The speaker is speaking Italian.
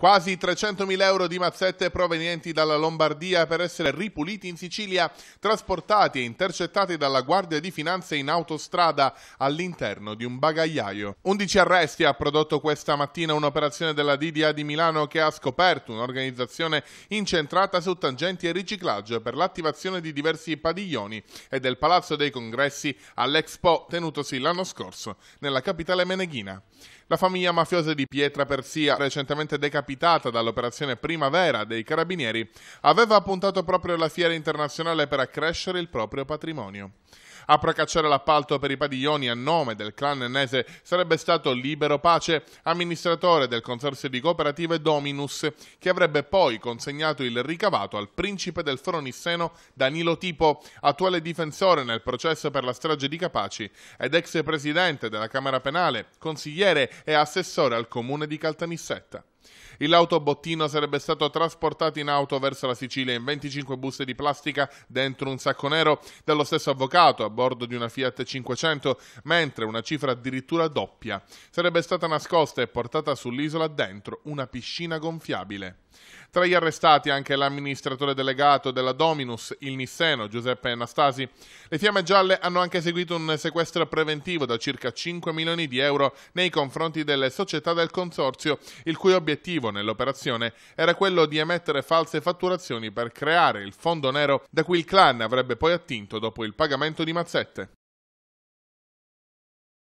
Quasi 300.000 euro di mazzette provenienti dalla Lombardia per essere ripuliti in Sicilia, trasportati e intercettati dalla Guardia di Finanza in autostrada all'interno di un bagagliaio. 11 arresti ha prodotto questa mattina un'operazione della DDA di Milano che ha scoperto un'organizzazione incentrata su tangenti e riciclaggio per l'attivazione di diversi padiglioni e del Palazzo dei Congressi all'Expo tenutosi l'anno scorso nella capitale meneghina. La famiglia mafiosa di Pietra Persia, recentemente decapitata dall'operazione Primavera dei Carabinieri, aveva puntato proprio alla fiera internazionale per accrescere il proprio patrimonio. A procacciare l'appalto per i padiglioni a nome del clan ennese sarebbe stato Libero Pace, amministratore del consorzio di cooperative Dominus, che avrebbe poi consegnato il ricavato al principe del Foronisseno Danilo Tipo, attuale difensore nel processo per la strage di Capaci ed ex presidente della Camera Penale, consigliere è assessore al comune di Caltanissetta. Il lautobottino sarebbe stato trasportato in auto verso la Sicilia in 25 buste di plastica dentro un sacco nero dallo stesso avvocato a bordo di una Fiat 500, mentre una cifra addirittura doppia sarebbe stata nascosta e portata sull'isola dentro una piscina gonfiabile. Tra gli arrestati anche l'amministratore delegato della Dominus, il Nisseno, Giuseppe Anastasi. Le fiamme gialle hanno anche seguito un sequestro preventivo da circa 5 milioni di euro nei confronti delle società del consorzio, il cui obiettivo L'obiettivo nell'operazione era quello di emettere false fatturazioni per creare il fondo nero da cui il clan avrebbe poi attinto dopo il pagamento di mazzette.